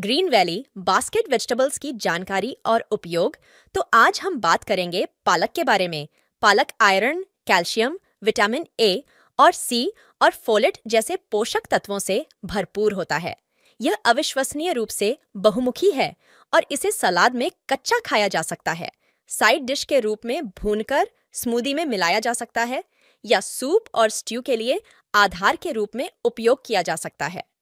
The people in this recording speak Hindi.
ग्रीन वैली बास्केट वेजिटेबल्स की जानकारी और उपयोग तो आज हम बात करेंगे पालक के बारे में पालक आयरन कैल्शियम विटामिन ए और सी और फोलेट जैसे पोषक तत्वों से भरपूर होता है यह अविश्वसनीय रूप से बहुमुखी है और इसे सलाद में कच्चा खाया जा सकता है साइड डिश के रूप में भूनकर स्मूदी में मिलाया जा सकता है या सूप और स्ट्यू के लिए आधार के रूप में उपयोग किया जा सकता है